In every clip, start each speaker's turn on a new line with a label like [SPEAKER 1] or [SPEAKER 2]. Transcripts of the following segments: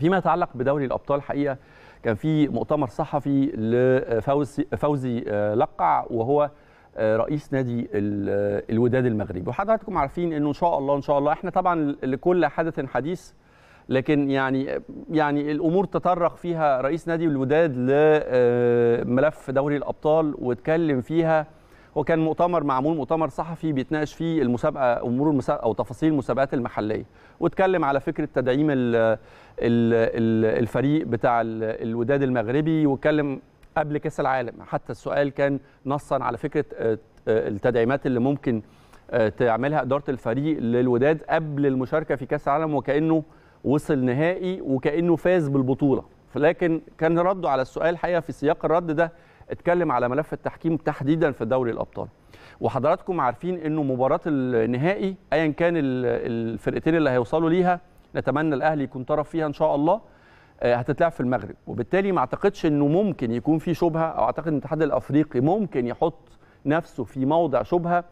[SPEAKER 1] فيما يتعلق بدوري الابطال حقيقه كان في مؤتمر صحفي لفوزي فوزي آه، لقع وهو آه، رئيس نادي آه، الوداد المغربي وحضراتكم عارفين انه ان شاء الله ان شاء الله احنا طبعا لكل حدث حديث لكن يعني يعني الامور تطرق فيها رئيس نادي الوداد لملف دوري الابطال واتكلم فيها وكان مؤتمر معمول مؤتمر صحفي بيتناقش فيه المسابقه امور المسابقه او تفاصيل المسابقات المحليه واتكلم على فكره تدعيم الـ الـ الفريق بتاع الوداد المغربي واتكلم قبل كاس العالم حتى السؤال كان نصا على فكره آه، آه، التدعيمات اللي ممكن آه، تعملها اداره الفريق للوداد قبل المشاركه في كاس العالم وكانه وصل نهائي وكانه فاز بالبطوله لكن كان رده على السؤال حقيقه في سياق الرد ده اتكلم على ملف التحكيم تحديدا في دوري الابطال وحضراتكم عارفين انه مباراه النهائي ايا كان الفرقتين اللي هيوصلوا ليها نتمنى الاهلي يكون طرف فيها ان شاء الله آه، هتتلعب في المغرب وبالتالي ما اعتقدش انه ممكن يكون في شبهه او اعتقد الاتحاد الافريقي ممكن يحط نفسه في موضع شبهه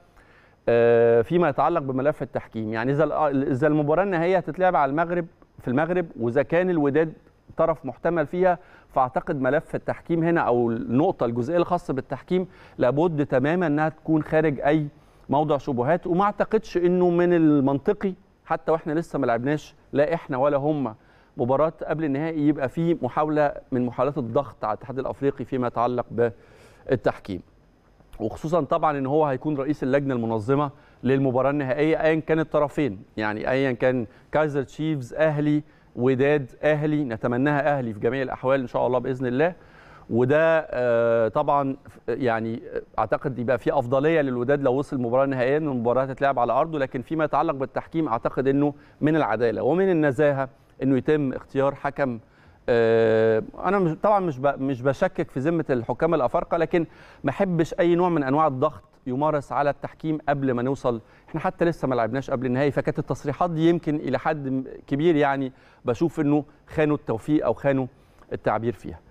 [SPEAKER 1] آه، فيما يتعلق بملف التحكيم يعني اذا اذا المباراه النهائيه هتتلعب على المغرب في المغرب واذا كان الوداد طرف محتمل فيها فاعتقد ملف التحكيم هنا او النقطه الجزئيه الخاصه بالتحكيم لابد تماما انها تكون خارج اي موضع شبهات وما اعتقدش انه من المنطقي حتى واحنا لسه ما لعبناش لا احنا ولا هم مباراه قبل النهائي يبقى في محاوله من محاولات الضغط على الاتحاد الافريقي فيما يتعلق بالتحكيم وخصوصا طبعا ان هو هيكون رئيس اللجنه المنظمه للمباراه النهائيه ايا كان الطرفين يعني ايا كان كايزر تشيفز اهلي وداد اهلي نتمناها اهلي في جميع الاحوال ان شاء الله باذن الله وده آه، طبعا يعني اعتقد يبقى في افضليه للوداد لو وصل المباراه النهائيه ان المباراه هتتلعب على ارضه لكن فيما يتعلق بالتحكيم اعتقد انه من العداله ومن النزاهه انه يتم اختيار حكم آه، انا طبعا مش مش بشكك في ذمه الحكام الافارقه لكن ما احبش اي نوع من انواع الضغط يمارس على التحكيم قبل ما نوصل احنا حتى لسه ما لعبناش قبل النهائي فكانت التصريحات دي يمكن الى حد كبير يعني بشوف انه خانوا التوفيق او خانوا التعبير فيها